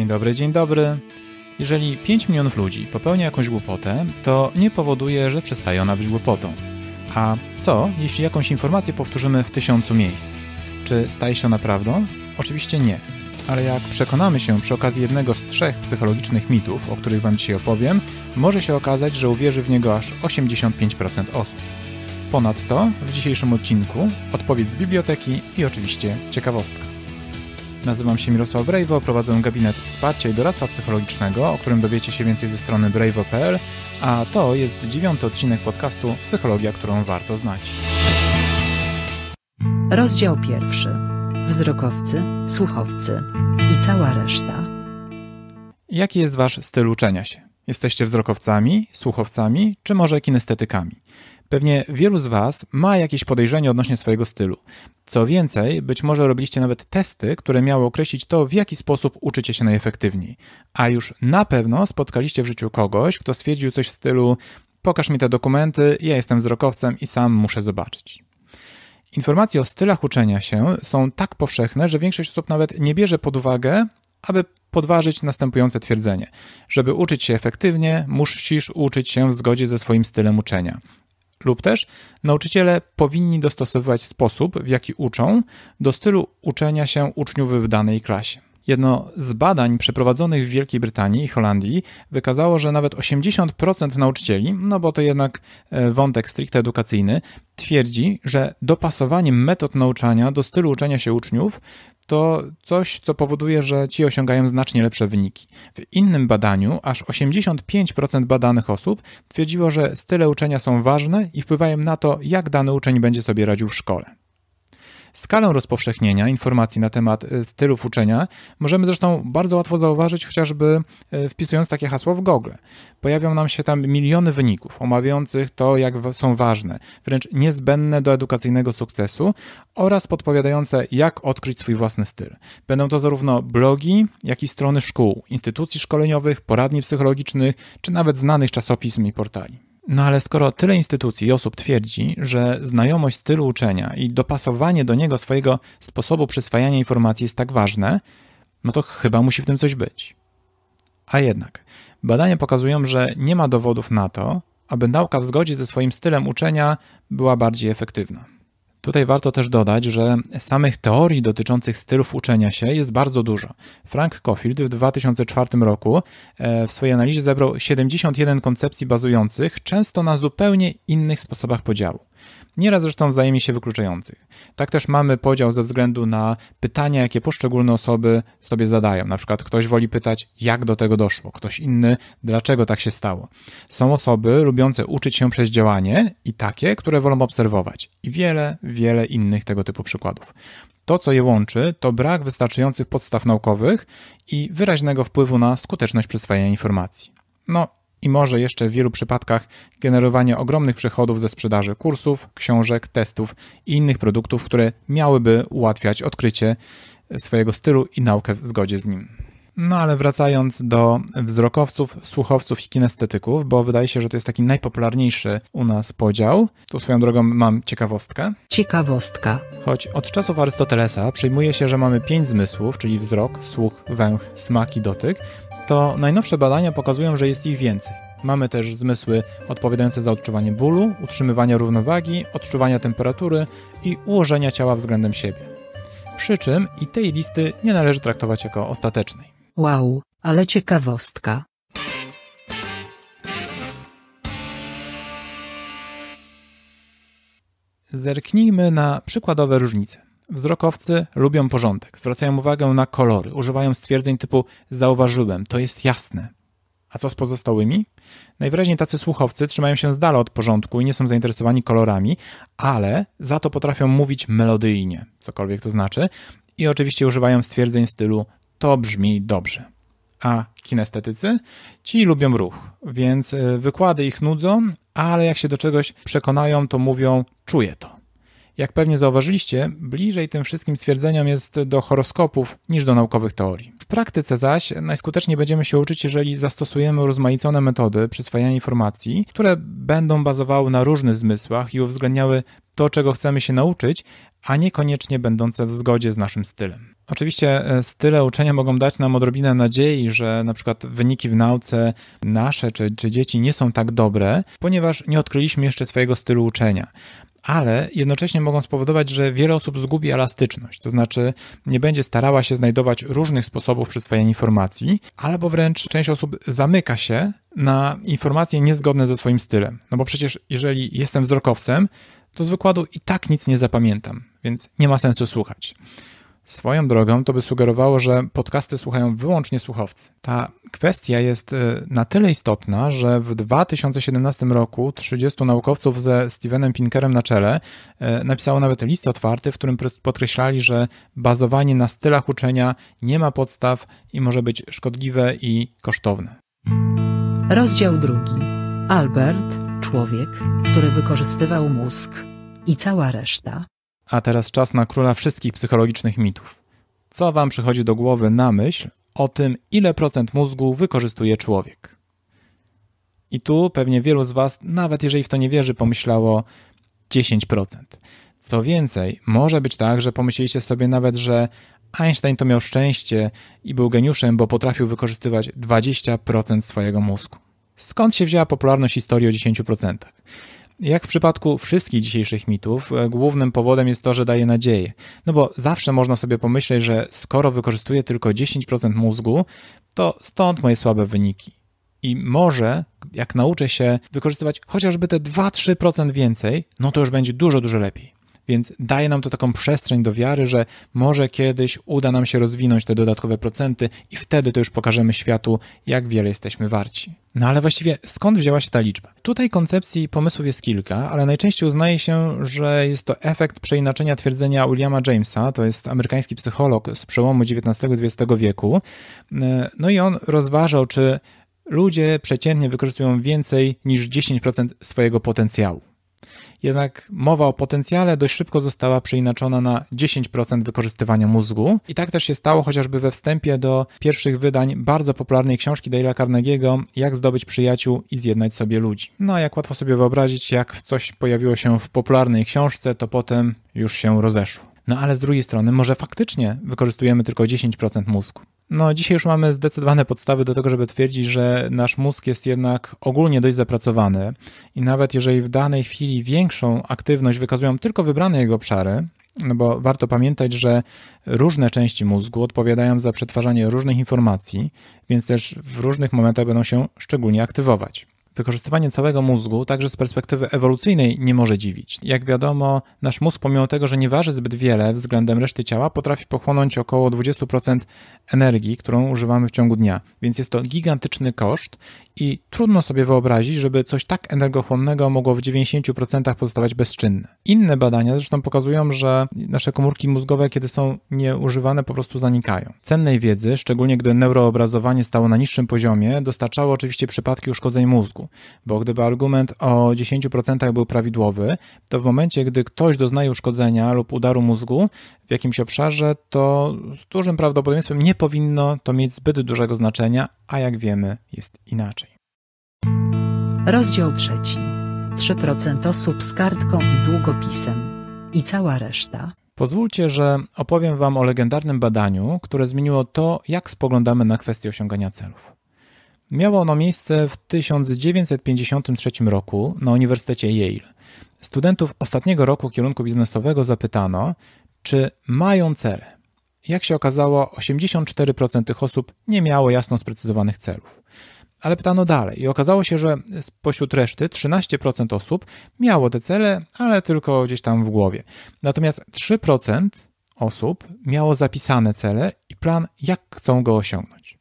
Dzień dobry, dzień dobry. Jeżeli 5 milionów ludzi popełnia jakąś głupotę, to nie powoduje, że przestaje ona być głupotą. A co, jeśli jakąś informację powtórzymy w tysiącu miejsc? Czy staje się ona prawdą? Oczywiście nie. Ale jak przekonamy się przy okazji jednego z trzech psychologicznych mitów, o których Wam dzisiaj opowiem, może się okazać, że uwierzy w niego aż 85% osób. Ponadto w dzisiejszym odcinku odpowiedź z biblioteki i oczywiście ciekawostka. Nazywam się Mirosław Brejwo, prowadzę gabinet wsparcia i doradztwa psychologicznego, o którym dowiecie się więcej ze strony brejwo.pl, a to jest dziewiąty odcinek podcastu Psychologia, którą warto znać. Rozdział pierwszy. Wzrokowcy, słuchowcy i cała reszta. Jaki jest Wasz styl uczenia się? Jesteście wzrokowcami, słuchowcami czy może kinestetykami? Pewnie wielu z Was ma jakieś podejrzenie odnośnie swojego stylu. Co więcej, być może robiliście nawet testy, które miały określić to, w jaki sposób uczycie się najefektywniej. A już na pewno spotkaliście w życiu kogoś, kto stwierdził coś w stylu: Pokaż mi te dokumenty, ja jestem wzrokowcem i sam muszę zobaczyć. Informacje o stylach uczenia się są tak powszechne, że większość osób nawet nie bierze pod uwagę aby podważyć następujące twierdzenie. Żeby uczyć się efektywnie, musisz uczyć się w zgodzie ze swoim stylem uczenia. Lub też nauczyciele powinni dostosowywać sposób, w jaki uczą, do stylu uczenia się uczniów w danej klasie. Jedno z badań przeprowadzonych w Wielkiej Brytanii i Holandii wykazało, że nawet 80% nauczycieli, no bo to jednak e, wątek stricte edukacyjny, twierdzi, że dopasowanie metod nauczania do stylu uczenia się uczniów to coś, co powoduje, że ci osiągają znacznie lepsze wyniki. W innym badaniu aż 85% badanych osób twierdziło, że style uczenia są ważne i wpływają na to, jak dany uczeń będzie sobie radził w szkole. Skalę rozpowszechnienia informacji na temat e, stylów uczenia możemy zresztą bardzo łatwo zauważyć, chociażby e, wpisując takie hasło w Google. Pojawią nam się tam miliony wyników omawiających to, jak są ważne, wręcz niezbędne do edukacyjnego sukcesu oraz podpowiadające, jak odkryć swój własny styl. Będą to zarówno blogi, jak i strony szkół, instytucji szkoleniowych, poradni psychologicznych, czy nawet znanych czasopism i portali. No ale skoro tyle instytucji i osób twierdzi, że znajomość stylu uczenia i dopasowanie do niego swojego sposobu przyswajania informacji jest tak ważne, no to chyba musi w tym coś być. A jednak, badania pokazują, że nie ma dowodów na to, aby nauka w zgodzie ze swoim stylem uczenia była bardziej efektywna. Tutaj warto też dodać, że samych teorii dotyczących stylów uczenia się jest bardzo dużo. Frank Cofield w 2004 roku e, w swojej analizie zebrał 71 koncepcji bazujących często na zupełnie innych sposobach podziału nieraz zresztą wzajemnie się wykluczających. Tak też mamy podział ze względu na pytania, jakie poszczególne osoby sobie zadają. Na przykład ktoś woli pytać, jak do tego doszło, ktoś inny, dlaczego tak się stało. Są osoby lubiące uczyć się przez działanie i takie, które wolą obserwować. I wiele, wiele innych tego typu przykładów. To, co je łączy, to brak wystarczających podstaw naukowych i wyraźnego wpływu na skuteczność przyswajania informacji. No, i może jeszcze w wielu przypadkach generowanie ogromnych przychodów ze sprzedaży kursów, książek, testów i innych produktów, które miałyby ułatwiać odkrycie swojego stylu i naukę w zgodzie z nim. No ale wracając do wzrokowców, słuchowców i kinestetyków, bo wydaje się, że to jest taki najpopularniejszy u nas podział. Tu swoją drogą mam ciekawostkę. Ciekawostka. Choć od czasów Arystotelesa przyjmuje się, że mamy pięć zmysłów, czyli wzrok, słuch, węch, smak i dotyk, to najnowsze badania pokazują, że jest ich więcej. Mamy też zmysły odpowiadające za odczuwanie bólu, utrzymywanie równowagi, odczuwania temperatury i ułożenia ciała względem siebie. Przy czym i tej listy nie należy traktować jako ostatecznej. Wow, ale ciekawostka. Zerknijmy na przykładowe różnice. Wzrokowcy lubią porządek, zwracają uwagę na kolory, używają stwierdzeń typu zauważyłem, to jest jasne. A co z pozostałymi? Najwyraźniej tacy słuchowcy trzymają się z dala od porządku i nie są zainteresowani kolorami, ale za to potrafią mówić melodyjnie, cokolwiek to znaczy, i oczywiście używają stwierdzeń w stylu to brzmi dobrze. A kinestetycy? Ci lubią ruch, więc e, wykłady ich nudzą, ale jak się do czegoś przekonają, to mówią: czuję to. Jak pewnie zauważyliście, bliżej tym wszystkim stwierdzeniom jest do horoskopów niż do naukowych teorii. W praktyce zaś najskuteczniej będziemy się uczyć, jeżeli zastosujemy rozmaicone metody przyswajania informacji, które będą bazowały na różnych zmysłach i uwzględniały to, czego chcemy się nauczyć, a niekoniecznie będące w zgodzie z naszym stylem. Oczywiście e, style uczenia mogą dać nam odrobinę nadziei, że na przykład wyniki w nauce nasze czy, czy dzieci nie są tak dobre, ponieważ nie odkryliśmy jeszcze swojego stylu uczenia ale jednocześnie mogą spowodować, że wiele osób zgubi elastyczność, to znaczy nie będzie starała się znajdować różnych sposobów przyswajania informacji, albo wręcz część osób zamyka się na informacje niezgodne ze swoim stylem. No bo przecież jeżeli jestem wzrokowcem, to z wykładu i tak nic nie zapamiętam, więc nie ma sensu słuchać. Swoją drogą to by sugerowało, że podcasty słuchają wyłącznie słuchowcy. Ta kwestia jest y, na tyle istotna, że w 2017 roku 30 naukowców ze Stevenem Pinkerem na czele y, napisało nawet list otwarty, w którym podkreślali, że bazowanie na stylach uczenia nie ma podstaw i może być szkodliwe i kosztowne. Rozdział drugi. Albert, człowiek, który wykorzystywał mózg i cała reszta. A teraz czas na króla wszystkich psychologicznych mitów. Co wam przychodzi do głowy na myśl o tym, ile procent mózgu wykorzystuje człowiek? I tu pewnie wielu z was, nawet jeżeli w to nie wierzy, pomyślało 10%. Co więcej, może być tak, że pomyśleliście sobie nawet, że Einstein to miał szczęście i był geniuszem, bo potrafił wykorzystywać 20% swojego mózgu. Skąd się wzięła popularność historii o 10%? Jak w przypadku wszystkich dzisiejszych mitów, e, głównym powodem jest to, że daje nadzieję. No bo zawsze można sobie pomyśleć, że skoro wykorzystuję tylko 10% mózgu, to stąd moje słabe wyniki. I może, jak nauczę się wykorzystywać chociażby te 2-3% więcej, no to już będzie dużo, dużo lepiej. Więc daje nam to taką przestrzeń do wiary, że może kiedyś uda nam się rozwinąć te dodatkowe procenty i wtedy to już pokażemy światu, jak wiele jesteśmy warci. No ale właściwie skąd wzięła się ta liczba? Tutaj koncepcji i pomysłów jest kilka, ale najczęściej uznaje się, że jest to efekt przeinaczenia twierdzenia Williama Jamesa, to jest amerykański psycholog z przełomu XIX-XX wieku. No i on rozważał, czy ludzie przeciętnie wykorzystują więcej niż 10% swojego potencjału jednak mowa o potencjale dość szybko została przeinaczona na 10% wykorzystywania mózgu. I tak też się stało chociażby we wstępie do pierwszych wydań bardzo popularnej książki Dale'a Carnegie'ego Jak zdobyć przyjaciół i zjednać sobie ludzi. No a jak łatwo sobie wyobrazić, jak coś pojawiło się w popularnej książce, to potem już się rozeszło. No ale z drugiej strony, może faktycznie wykorzystujemy tylko 10% mózgu. No, dzisiaj już mamy zdecydowane podstawy do tego, żeby twierdzić, że nasz mózg jest jednak ogólnie dość zapracowany i nawet jeżeli w danej chwili większą aktywność wykazują tylko wybrane jego obszary, no bo warto pamiętać, że różne części mózgu odpowiadają za przetwarzanie różnych informacji, więc też w różnych momentach będą się szczególnie aktywować. Wykorzystywanie całego mózgu także z perspektywy ewolucyjnej nie może dziwić. Jak wiadomo, nasz mózg pomimo tego, że nie waży zbyt wiele względem reszty ciała, potrafi pochłonąć około 20% energii, którą używamy w ciągu dnia, więc jest to gigantyczny koszt i trudno sobie wyobrazić, żeby coś tak energochłonnego mogło w 90% pozostawać bezczynne. Inne badania zresztą pokazują, że nasze komórki mózgowe, kiedy są nieużywane, po prostu zanikają. Cennej wiedzy, szczególnie gdy neuroobrazowanie stało na niższym poziomie, dostarczało oczywiście przypadki uszkodzeń mózgu, bo gdyby argument o 10% był prawidłowy, to w momencie, gdy ktoś doznaje uszkodzenia lub udaru mózgu w jakimś obszarze, to z dużym prawdopodobieństwem nie powinno to mieć zbyt dużego znaczenia, a jak wiemy, jest inaczej. Rozdział trzeci. 3% osób z kartką i długopisem. I cała reszta. Pozwólcie, że opowiem Wam o legendarnym badaniu, które zmieniło to, jak spoglądamy na kwestię osiągania celów. Miało ono miejsce w 1953 roku na Uniwersytecie Yale. Studentów ostatniego roku kierunku biznesowego zapytano, czy mają cele. Jak się okazało, 84% tych osób nie miało jasno sprecyzowanych celów ale pytano dalej i okazało się, że spośród reszty 13% osób miało te cele, ale tylko gdzieś tam w głowie. Natomiast 3% osób miało zapisane cele i plan, jak chcą go osiągnąć.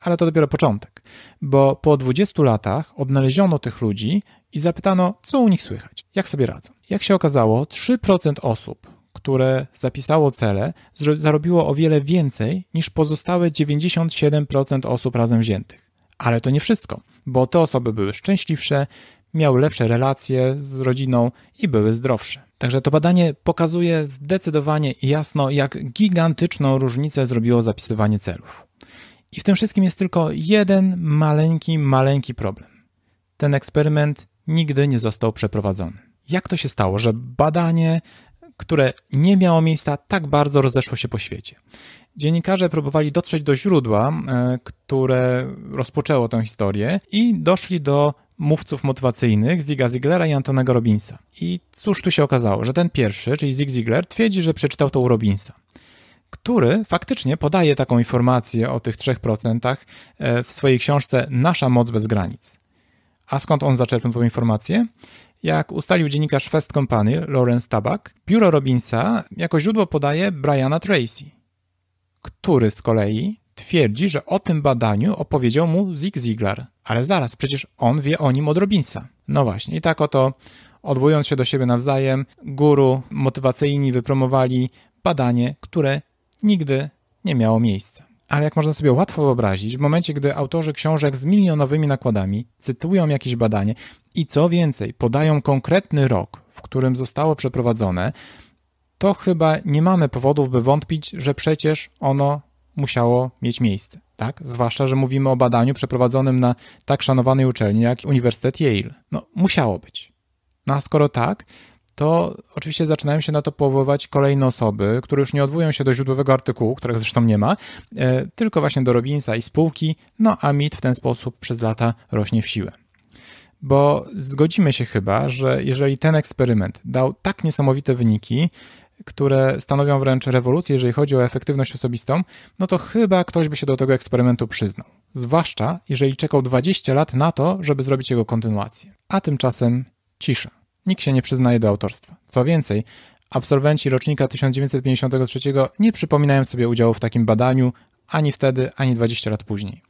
Ale to dopiero początek, bo po 20 latach odnaleziono tych ludzi i zapytano, co u nich słychać, jak sobie radzą. Jak się okazało, 3% osób, które zapisało cele, zarobiło o wiele więcej niż pozostałe 97% osób razem wziętych. Ale to nie wszystko, bo te osoby były szczęśliwsze, miały lepsze relacje z rodziną i były zdrowsze. Także to badanie pokazuje zdecydowanie i jasno, jak gigantyczną różnicę zrobiło zapisywanie celów. I w tym wszystkim jest tylko jeden maleńki, maleńki problem. Ten eksperyment nigdy nie został przeprowadzony. Jak to się stało, że badanie, które nie miało miejsca, tak bardzo rozeszło się po świecie? Dziennikarze próbowali dotrzeć do źródła, e, które rozpoczęło tę historię i doszli do mówców motywacyjnych Ziga Ziglera i Antonego Robinsa. I cóż tu się okazało, że ten pierwszy, czyli Zig Ziglar, twierdzi, że przeczytał to u Robinsa który faktycznie podaje taką informację o tych 3% e, w swojej książce Nasza moc bez granic. A skąd on zaczerpnął tą informację? Jak ustalił dziennikarz Fest Company Lawrence Tabak, biuro Robinsa jako źródło podaje Briana Tracy, który z kolei twierdzi, że o tym badaniu opowiedział mu Zig Ziglar. Ale zaraz, przecież on wie o nim od Robinsa. No właśnie, i tak oto, odwołując się do siebie nawzajem, guru motywacyjni wypromowali badanie, które nigdy nie miało miejsca. Ale jak można sobie łatwo wyobrazić, w momencie, gdy autorzy książek z milionowymi nakładami cytują jakieś badanie i co więcej, podają konkretny rok, w którym zostało przeprowadzone, to chyba nie mamy powodów, by wątpić, że przecież ono musiało mieć miejsce. Tak? Zwłaszcza, że mówimy o badaniu przeprowadzonym na tak szanowanej uczelni jak Uniwersytet Yale. No, musiało być. No a skoro tak, to oczywiście zaczynają się na to powoływać kolejne osoby, które już nie odwołują się do źródłowego artykułu, którego zresztą nie ma, e, tylko właśnie do Robinsa i spółki, no a mit w ten sposób przez lata rośnie w siłę. Bo zgodzimy się chyba, że jeżeli ten eksperyment dał tak niesamowite wyniki, które stanowią wręcz rewolucję, jeżeli chodzi o efektywność osobistą, no to chyba ktoś by się do tego eksperymentu przyznał. Zwłaszcza jeżeli czekał 20 lat na to, żeby zrobić jego kontynuację. A tymczasem cisza. Nikt się nie przyznaje do autorstwa. Co więcej, absolwenci rocznika 1953 nie przypominają sobie udziału w takim badaniu ani wtedy, ani 20 lat później.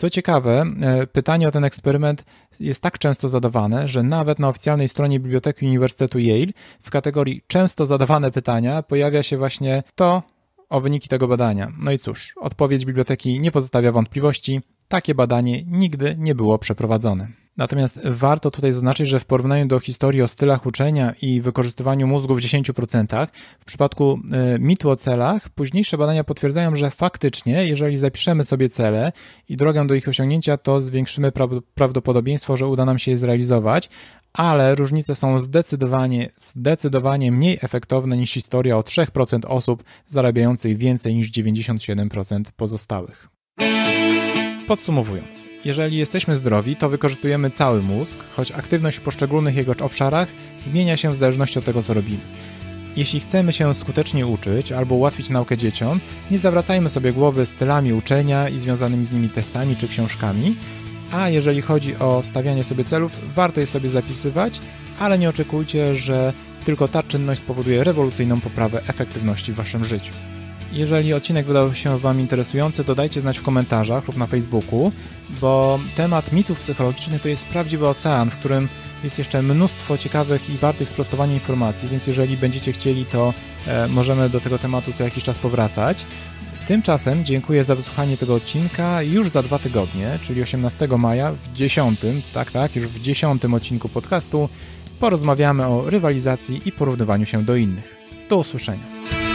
Co ciekawe, e, pytanie o ten eksperyment jest tak często zadawane, że nawet na oficjalnej stronie Biblioteki Uniwersytetu Yale w kategorii często zadawane pytania pojawia się właśnie to o wyniki tego badania. No i cóż, odpowiedź biblioteki nie pozostawia wątpliwości. Takie badanie nigdy nie było przeprowadzone. Natomiast warto tutaj zaznaczyć, że w porównaniu do historii o stylach uczenia i wykorzystywaniu mózgu w 10%, w przypadku y, mitu o celach, późniejsze badania potwierdzają, że faktycznie, jeżeli zapiszemy sobie cele i drogę do ich osiągnięcia, to zwiększymy prawdopodobieństwo, że uda nam się je zrealizować, ale różnice są zdecydowanie, zdecydowanie mniej efektowne niż historia o 3% osób zarabiających więcej niż 97% pozostałych. Podsumowując, jeżeli jesteśmy zdrowi, to wykorzystujemy cały mózg, choć aktywność w poszczególnych jego obszarach zmienia się w zależności od tego, co robimy. Jeśli chcemy się skutecznie uczyć albo ułatwić naukę dzieciom, nie zawracajmy sobie głowy stylami uczenia i związanymi z nimi testami czy książkami, a jeżeli chodzi o stawianie sobie celów, warto je sobie zapisywać, ale nie oczekujcie, że tylko ta czynność spowoduje rewolucyjną poprawę efektywności w waszym życiu. Jeżeli odcinek wydał się Wam interesujący, to dajcie znać w komentarzach lub na Facebooku, bo temat mitów psychologicznych to jest prawdziwy ocean, w którym jest jeszcze mnóstwo ciekawych i wartych sprostowania informacji, więc jeżeli będziecie chcieli, to e, możemy do tego tematu co jakiś czas powracać. Tymczasem dziękuję za wysłuchanie tego odcinka już za dwa tygodnie, czyli 18 maja w 10, tak, tak, już w 10 odcinku podcastu porozmawiamy o rywalizacji i porównywaniu się do innych. Do usłyszenia.